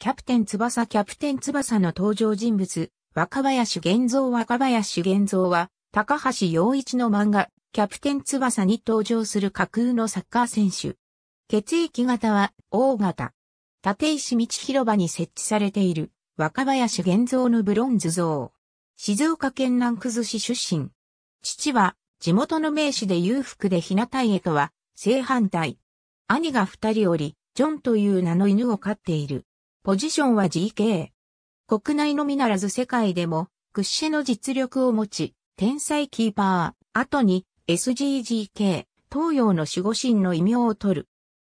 キャプテン翼キャプテン翼の登場人物、若林玄三若林玄三は、高橋洋一の漫画、キャプテン翼に登場する架空のサッカー選手。血液型は、O 型。立石道広場に設置されている、若林玄三のブロンズ像。静岡県南葛市出身。父は、地元の名士で裕福で日向家とは、正反対。兄が二人おり、ジョンという名の犬を飼っている。ポジションは GK。国内のみならず世界でも屈指の実力を持ち、天才キーパー、後に SGGK、東洋の守護神の異名を取る。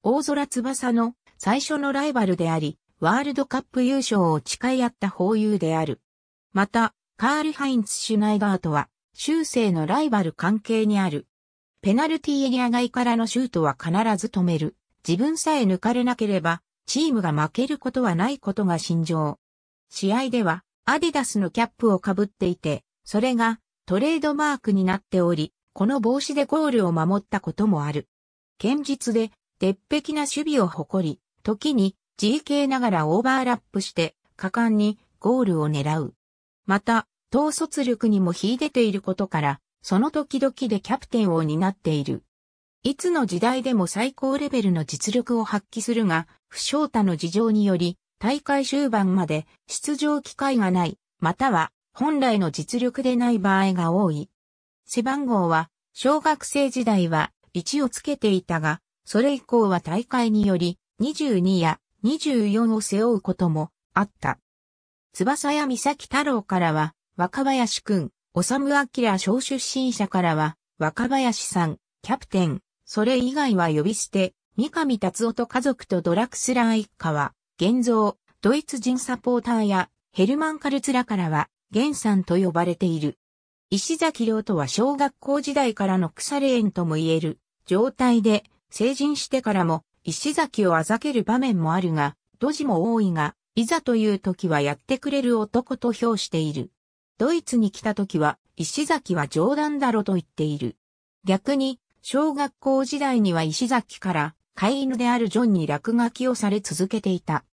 大空翼の最初のライバルであり、ワールドカップ優勝を誓い合った保有である。また、カール・ハインツ・シュナイガーとは、修正のライバル関係にある。ペナルティエリア外からのシュートは必ず止める。自分さえ抜かれなければ、チームが負けることはないことが心情。試合では、アディダスのキャップをかぶっていて、それがトレードマークになっており、この帽子でゴールを守ったこともある。堅実で、鉄壁な守備を誇り、時に GK ながらオーバーラップして、果敢にゴールを狙う。また、統率力にも秀でていることから、その時々でキャプテンを担っている。いつの時代でも最高レベルの実力を発揮するが、不祥太の事情により、大会終盤まで出場機会がない、または本来の実力でない場合が多い。背番号は、小学生時代は1をつけていたが、それ以降は大会により22や24を背負うこともあった。翼や三崎太郎からは、若林くん、修明小出身者からは、若林さん、キャプテン、それ以外は呼び捨て、三上達夫と家族とドラクスラー一家は、現像、ドイツ人サポーターや、ヘルマン・カルツラからは、ゲンさんと呼ばれている。石崎亮とは小学校時代からの腐れ縁とも言える状態で、成人してからも石崎をあざける場面もあるが、ドジも多いが、いざという時はやってくれる男と評している。ドイツに来た時は、石崎は冗談だろと言っている。逆に、小学校時代には石崎から飼い犬であるジョンに落書きをされ続けていた。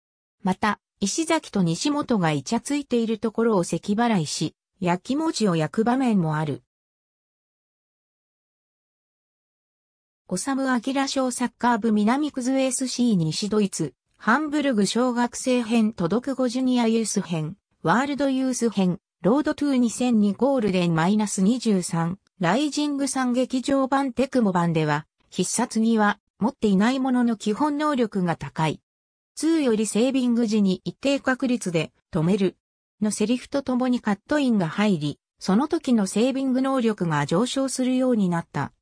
また、石崎と西本がイチャついているところを咳払いし、焼き文字を焼く場面もある。おさむあきら小サッカー部南クズ SC 西ドイツ、ハンブルグ小学生編届く5ジュニアユース編、ワールドユース編、ロードトゥー2002ゴールデンマイナス23、ライジングさん劇場版テクモ版では、必殺技は持っていないものの基本能力が高い。2よりセービング時に一定確率で止めるのセリフとともにカットインが入り、その時のセービング能力が上昇するようになった。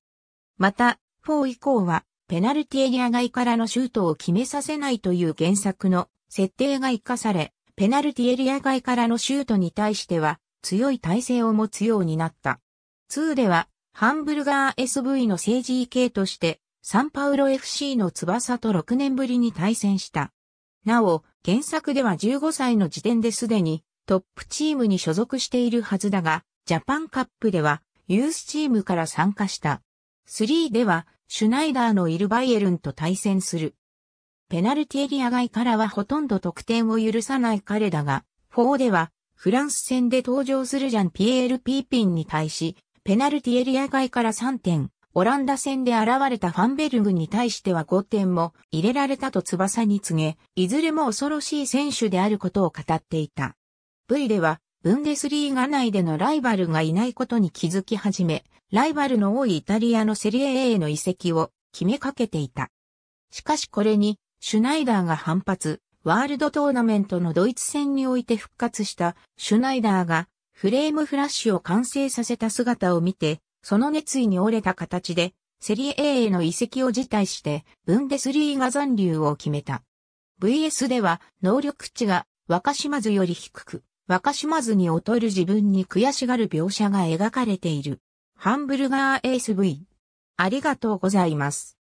また、4以降はペナルティエリア外からのシュートを決めさせないという原作の設定が活かされ、ペナルティエリア外からのシュートに対しては強い耐性を持つようになった。2では、ハンブルガー SV の政治 EK として、サンパウロ FC の翼と6年ぶりに対戦した。なお、原作では15歳の時点ですでにトップチームに所属しているはずだが、ジャパンカップではユースチームから参加した。3ではシュナイダーのイルバイエルンと対戦する。ペナルティエリア外からはほとんど得点を許さない彼だが、4ではフランス戦で登場するジャンピエール・ピーピンに対しペナルティエリア外から3点、オランダ戦で現れたファンベルグに対しては5点も入れられたと翼に告げ、いずれも恐ろしい選手であることを語っていた。V では、ブンデスリーガ内でのライバルがいないことに気づき始め、ライバルの多いイタリアのセリエ A への移籍を決めかけていた。しかしこれに、シュナイダーが反発、ワールドトーナメントのドイツ戦において復活したシュナイダーがフレームフラッシュを完成させた姿を見て、その熱意に折れた形で、セリエ A への移籍を辞退して、ブンデスリーガ残留を決めた。VS では、能力値が若島津より低く、若島津に劣る自分に悔しがる描写が描かれている。ハンブルガー ASV。ありがとうございます。